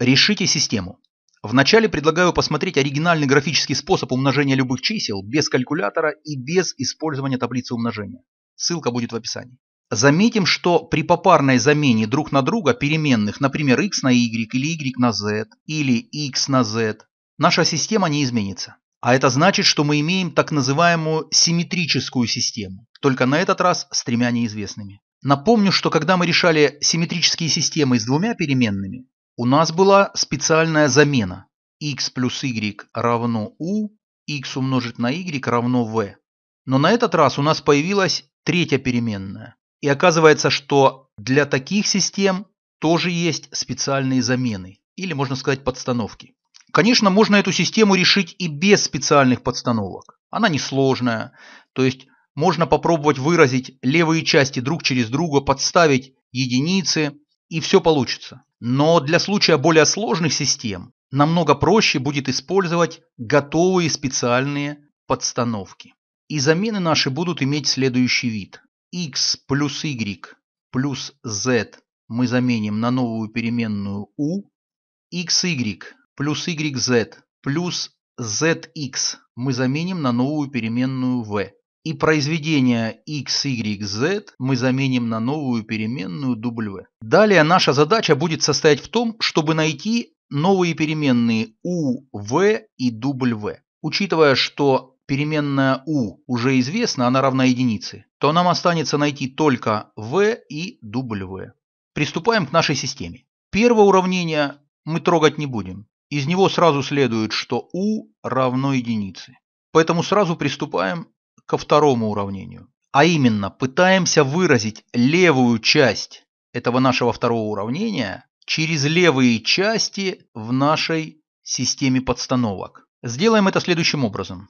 Решите систему. Вначале предлагаю посмотреть оригинальный графический способ умножения любых чисел без калькулятора и без использования таблицы умножения. Ссылка будет в описании. Заметим, что при попарной замене друг на друга переменных, например, x на y или y на z или x на z, наша система не изменится. А это значит, что мы имеем так называемую симметрическую систему, только на этот раз с тремя неизвестными. Напомню, что когда мы решали симметрические системы с двумя переменными, у нас была специальная замена x плюс y равно u, x умножить на y равно v. Но на этот раз у нас появилась третья переменная. И оказывается, что для таких систем тоже есть специальные замены, или можно сказать подстановки. Конечно, можно эту систему решить и без специальных подстановок. Она несложная, то есть можно попробовать выразить левые части друг через друга, подставить единицы, и все получится. Но для случая более сложных систем намного проще будет использовать готовые специальные подстановки. И замены наши будут иметь следующий вид. x плюс y плюс z мы заменим на новую переменную u. xy плюс yz плюс zx мы заменим на новую переменную v. И произведение x, y, z мы заменим на новую переменную w. Далее наша задача будет состоять в том, чтобы найти новые переменные u, v и w. Учитывая, что переменная u уже известна, она равна единице, то нам останется найти только v и w. Приступаем к нашей системе. Первое уравнение мы трогать не будем. Из него сразу следует, что u равно единице. Поэтому сразу приступаем ко второму уравнению. А именно, пытаемся выразить левую часть этого нашего второго уравнения через левые части в нашей системе подстановок. Сделаем это следующим образом.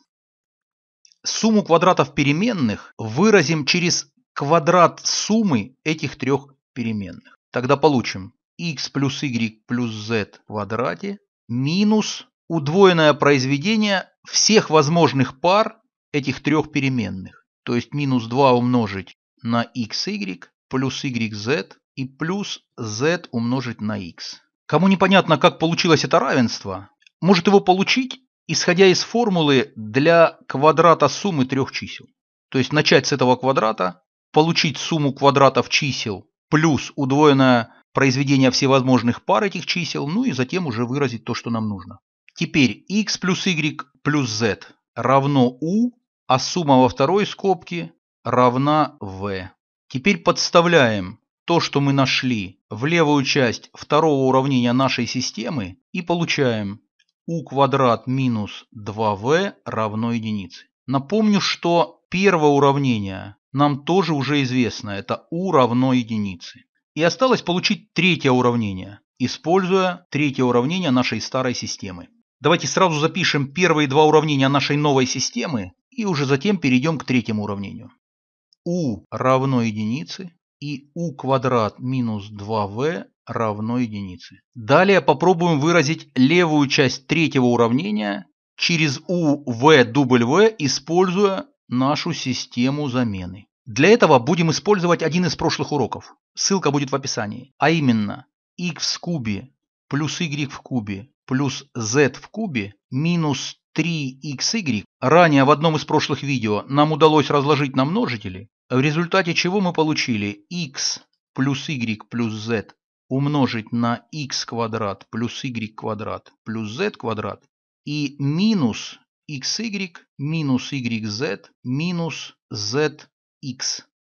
Сумму квадратов переменных выразим через квадрат суммы этих трех переменных. Тогда получим x плюс y плюс z в квадрате минус удвоенное произведение всех возможных пар этих трех переменных, то есть минус 2 умножить на xy, плюс yz и плюс z умножить на x. Кому непонятно, как получилось это равенство, может его получить, исходя из формулы для квадрата суммы трех чисел. То есть начать с этого квадрата, получить сумму квадратов чисел плюс удвоенное произведение всевозможных пар этих чисел, ну и затем уже выразить то, что нам нужно. Теперь x плюс y плюс z равно u а сумма во второй скобке равна v. Теперь подставляем то, что мы нашли, в левую часть второго уравнения нашей системы и получаем u квадрат минус 2v равно единице. Напомню, что первое уравнение нам тоже уже известно, это u равно единице. И осталось получить третье уравнение, используя третье уравнение нашей старой системы. Давайте сразу запишем первые два уравнения нашей новой системы и уже затем перейдем к третьему уравнению. u равно единице и u квадрат минус 2v равно единице. Далее попробуем выразить левую часть третьего уравнения через u v дубль v, используя нашу систему замены. Для этого будем использовать один из прошлых уроков. Ссылка будет в описании. А именно x в кубе плюс y в кубе плюс z в кубе минус 3xy, ранее в одном из прошлых видео нам удалось разложить на множители, в результате чего мы получили x плюс y плюс z умножить на x квадрат плюс y квадрат плюс z квадрат и минус xy минус yz минус zx.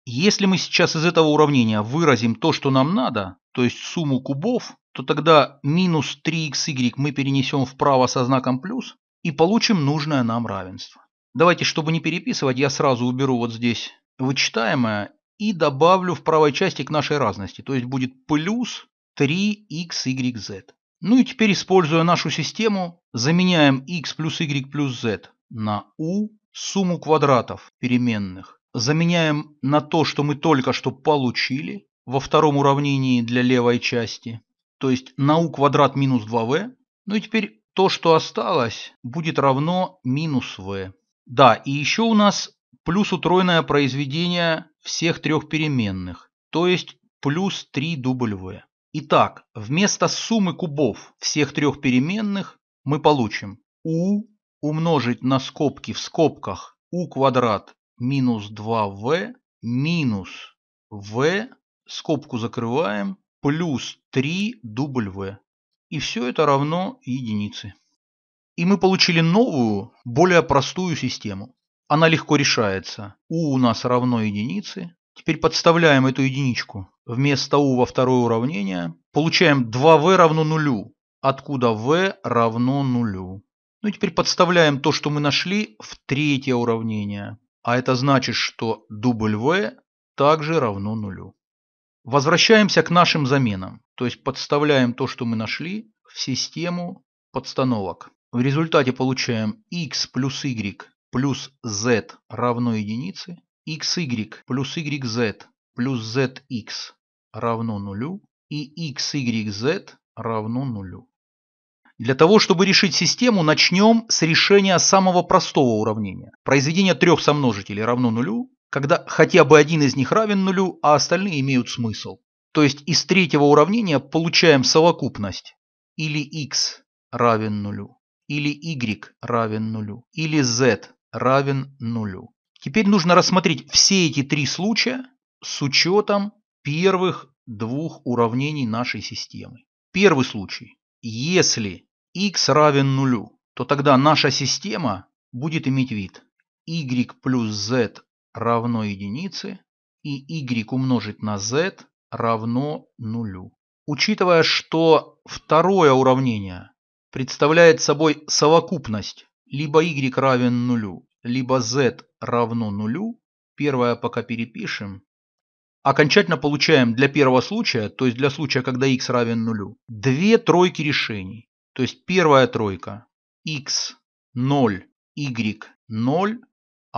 Если мы сейчас из этого уравнения выразим то, что нам надо, то есть сумму кубов, то тогда минус 3xy мы перенесем вправо со знаком плюс, и получим нужное нам равенство. Давайте, чтобы не переписывать, я сразу уберу вот здесь вычитаемое и добавлю в правой части к нашей разности. То есть будет плюс 3xyz. Ну и теперь, используя нашу систему, заменяем x плюс y плюс z на u сумму квадратов переменных. Заменяем на то, что мы только что получили во втором уравнении для левой части. То есть на u квадрат минус 2v. Ну и теперь то, что осталось, будет равно минус v. Да, и еще у нас плюс утроенное произведение всех трех переменных, то есть плюс 3 W. Итак, вместо суммы кубов всех трех переменных мы получим U умножить на скобки в скобках U квадрат минус 2V минус V, скобку закрываем, плюс 3W. И все это равно единице. И мы получили новую, более простую систему. Она легко решается. У у нас равно единице. Теперь подставляем эту единичку вместо У во второе уравнение. Получаем 2V равно нулю, откуда V равно нулю. Ну и теперь подставляем то, что мы нашли, в третье уравнение. А это значит, что W также равно нулю. Возвращаемся к нашим заменам, то есть подставляем то, что мы нашли, в систему подстановок. В результате получаем x плюс y плюс z равно единице, xy плюс yz плюс zx равно нулю и xyz равно нулю. Для того, чтобы решить систему, начнем с решения самого простого уравнения. Произведение трех сомножителей равно нулю, когда хотя бы один из них равен нулю, а остальные имеют смысл. То есть из третьего уравнения получаем совокупность. Или x равен нулю, или y равен нулю, или z равен нулю. Теперь нужно рассмотреть все эти три случая с учетом первых двух уравнений нашей системы. Первый случай. Если x равен нулю, то тогда наша система будет иметь вид y плюс z равно единице и y умножить на z равно нулю. Учитывая, что второе уравнение представляет собой совокупность либо y равен нулю, либо z равно нулю, первое пока перепишем, окончательно получаем для первого случая, то есть для случая, когда x равен нулю, две тройки решений. То есть первая тройка x 0, y 0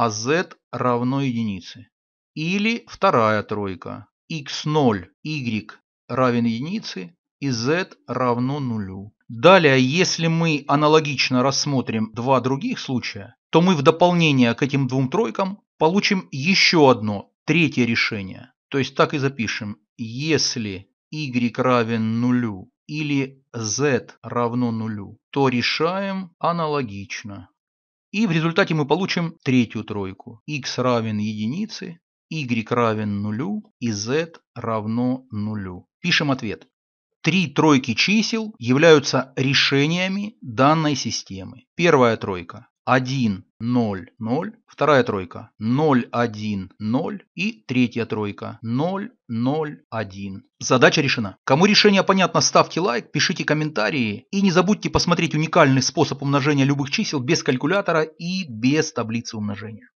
а z равно единице. Или вторая тройка x0, y равен единице и z равно нулю. Далее, если мы аналогично рассмотрим два других случая, то мы в дополнение к этим двум тройкам получим еще одно, третье решение. То есть так и запишем. Если y равен нулю или z равно нулю, то решаем аналогично. И в результате мы получим третью тройку. x равен единице, y равен нулю и z равно нулю. Пишем ответ. Три тройки чисел являются решениями данной системы. Первая тройка 1, 0, 0, вторая тройка, 0, 1, 0 и третья тройка, 0, 0, 1. Задача решена. Кому решение понятно, ставьте лайк, пишите комментарии и не забудьте посмотреть уникальный способ умножения любых чисел без калькулятора и без таблицы умножения.